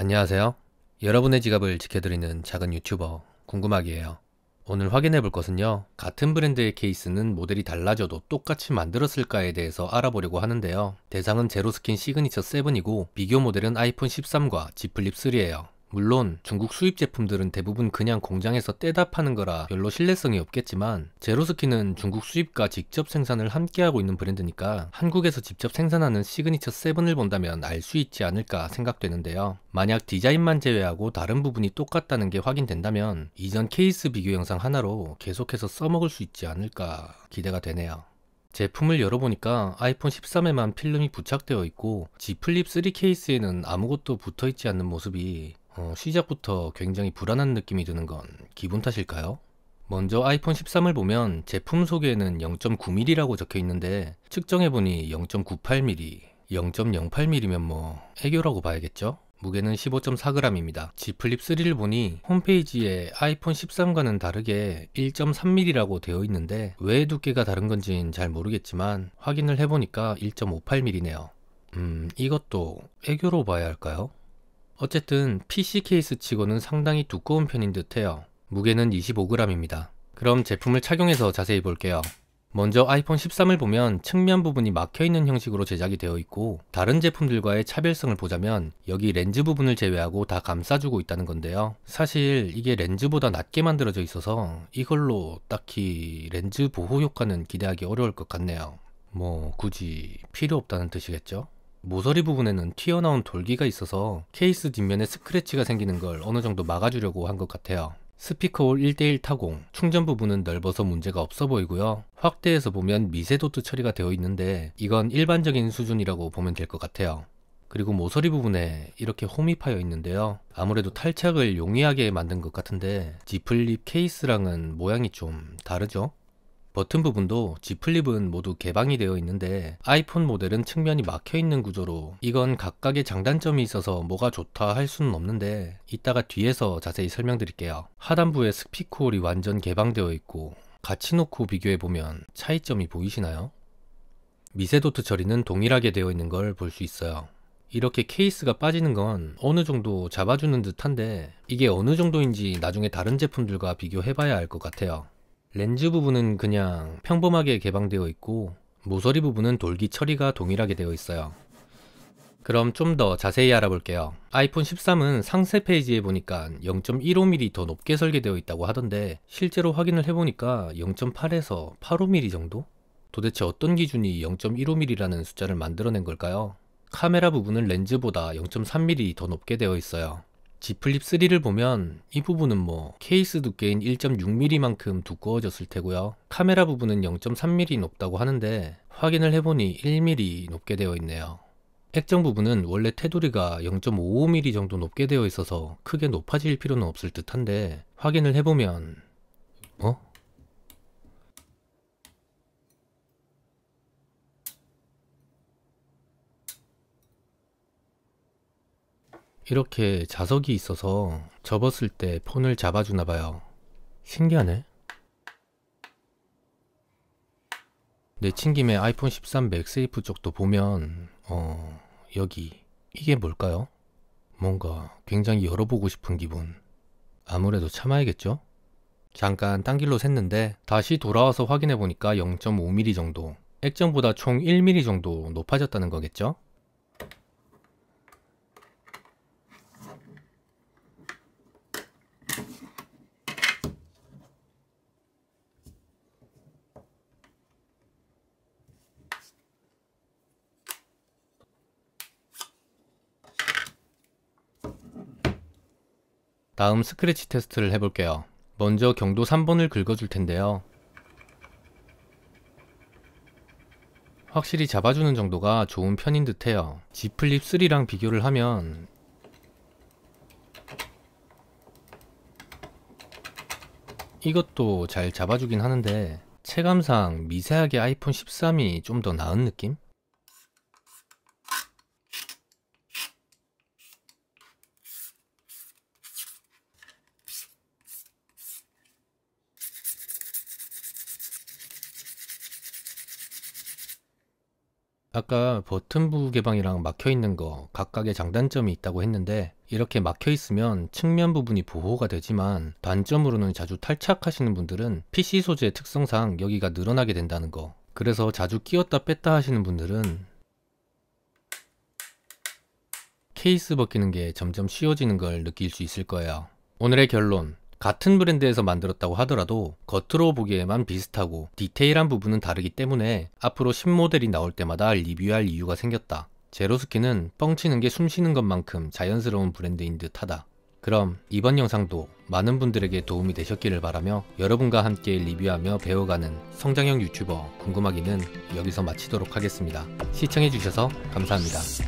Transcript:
안녕하세요. 여러분의 지갑을 지켜드리는 작은 유튜버 궁금하기예요. 오늘 확인해 볼 것은요. 같은 브랜드의 케이스는 모델이 달라져도 똑같이 만들었을까에 대해서 알아보려고 하는데요. 대상은 제로스킨 시그니처 7이고 비교 모델은 아이폰 13과 지 플립 3예요. 물론 중국 수입 제품들은 대부분 그냥 공장에서 떼다 파는 거라 별로 신뢰성이 없겠지만 제로스키는 중국 수입과 직접 생산을 함께하고 있는 브랜드니까 한국에서 직접 생산하는 시그니처 7을 본다면 알 수 있지 않을까 생각되는데요. 만약 디자인만 제외하고 다른 부분이 똑같다는 게 확인된다면 이전 케이스 비교 영상 하나로 계속해서 써먹을 수 있지 않을까 기대가 되네요. 제품을 열어보니까 아이폰 13에만 필름이 부착되어 있고 G 플립 3 케이스에는 아무것도 붙어있지 않는 모습이 어, 시작부터 굉장히 불안한 느낌이 드는 건 기분 탓일까요? 먼저 아이폰 13을 보면 제품 소개에는 0.9mm라고 적혀 있는데 측정해보니 0.98mm, 0.08mm면 뭐 애교라고 봐야겠죠? 무게는 15.4g입니다. 지 플립 3를 보니 홈페이지에 아이폰 13과는 다르게 1.3mm라고 되어 있는데 왜 두께가 다른 건진 잘 모르겠지만 확인을 해보니까 1.58mm네요. 음, 이것도 애교로 봐야 할까요? 어쨌든 PC 케이스 치고는 상당히 두꺼운 편인 듯해요. 무게는 25g입니다. 그럼 제품을 착용해서 자세히 볼게요. 먼저 아이폰 13을 보면 측면 부분이 막혀있는 형식으로 제작이 되어 있고 다른 제품들과의 차별성을 보자면 여기 렌즈 부분을 제외하고 다 감싸주고 있다는 건데요. 사실 이게 렌즈보다 낮게 만들어져 있어서 이걸로 딱히 렌즈 보호 효과는 기대하기 어려울 것 같네요. 뭐 굳이 필요 없다는 뜻이겠죠? 모서리 부분에는 튀어나온 돌기가 있어서 케이스 뒷면에 스크래치가 생기는 걸 어느 정도 막아주려고 한 것 같아요. 스피커홀 1대1 타공, 충전 부분은 넓어서 문제가 없어 보이고요. 확대해서 보면 미세도트 처리가 되어 있는데 이건 일반적인 수준이라고 보면 될 것 같아요. 그리고 모서리 부분에 이렇게 홈이 파여 있는데요. 아무래도 탈착을 용이하게 만든 것 같은데 지플립 케이스랑은 모양이 좀 다르죠? 버튼 부분도 G 플립은 모두 개방이 되어 있는데 아이폰 모델은 측면이 막혀 있는 구조로 이건 각각의 장단점이 있어서 뭐가 좋다 할 수는 없는데 이따가 뒤에서 자세히 설명드릴게요. 하단부에 스피커홀이 완전 개방되어 있고 같이 놓고 비교해보면 차이점이 보이시나요? 미세도트 처리는 동일하게 되어 있는 걸 볼 수 있어요. 이렇게 케이스가 빠지는 건 어느 정도 잡아주는 듯한데 이게 어느 정도인지 나중에 다른 제품들과 비교해봐야 알 것 같아요. 렌즈 부분은 그냥 평범하게 개방되어 있고 모서리 부분은 돌기 처리가 동일하게 되어 있어요. 그럼 좀 더 자세히 알아볼게요. 아이폰 13은 상세 페이지에 보니까 0.15mm 더 높게 설계되어 있다고 하던데 실제로 확인을 해보니까 0.8에서 8.5mm 정도? 도대체 어떤 기준이 0.15mm라는 숫자를 만들어낸 걸까요? 카메라 부분은 렌즈보다 0.3mm 더 높게 되어 있어요. 지플립 3를 보면 이 부분은 뭐 케이스 두께인 1.6mm만큼 두꺼워졌을 테고요. 카메라 부분은 0.3mm 높다고 하는데 확인을 해보니 1mm 높게 되어 있네요. 액정 부분은 원래 테두리가 0.55mm 정도 높게 되어 있어서 크게 높아질 필요는 없을 듯한데 확인을 해보면 어? 이렇게 자석이 있어서 접었을 때 폰을 잡아주나 봐요. 신기하네. 내친 김에 아이폰 13 맥세이프 쪽도 보면 어 여기 이게 뭘까요? 뭔가 굉장히 열어보고 싶은 기분 아무래도 참아야겠죠? 잠깐 딴 길로 샜는데 다시 돌아와서 확인해보니까 0.5mm 정도 액정보다 총 1mm 정도 높아졌다는 거겠죠? 다음 스크래치 테스트를 해볼게요. 먼저 경도 3번을 긁어줄 텐데요. 확실히 잡아주는 정도가 좋은 편인 듯해요. G플립 3랑 비교를 하면 이것도 잘 잡아주긴 하는데 체감상 미세하게 아이폰 13이 좀 더 나은 느낌? 아까 버튼부 개방이랑 막혀 있는 거 각각의 장단점이 있다고 했는데 이렇게 막혀 있으면 측면 부분이 보호가 되지만 단점으로는 자주 탈착하시는 분들은 PC 소재 특성상 여기가 늘어나게 된다는 거 그래서 자주 끼웠다 뺐다 하시는 분들은 케이스 벗기는 게 점점 쉬워지는 걸 느낄 수 있을 거예요. 오늘의 결론 같은 브랜드에서 만들었다고 하더라도 겉으로 보기에만 비슷하고 디테일한 부분은 다르기 때문에 앞으로 신모델이 나올 때마다 리뷰할 이유가 생겼다. 제로스키는 뻥치는 게 숨쉬는 것만큼 자연스러운 브랜드인 듯하다. 그럼 이번 영상도 많은 분들에게 도움이 되셨기를 바라며 여러분과 함께 리뷰하며 배워가는 성장형 유튜버 궁금하기는 여기서 마치도록 하겠습니다. 시청해주셔서 감사합니다.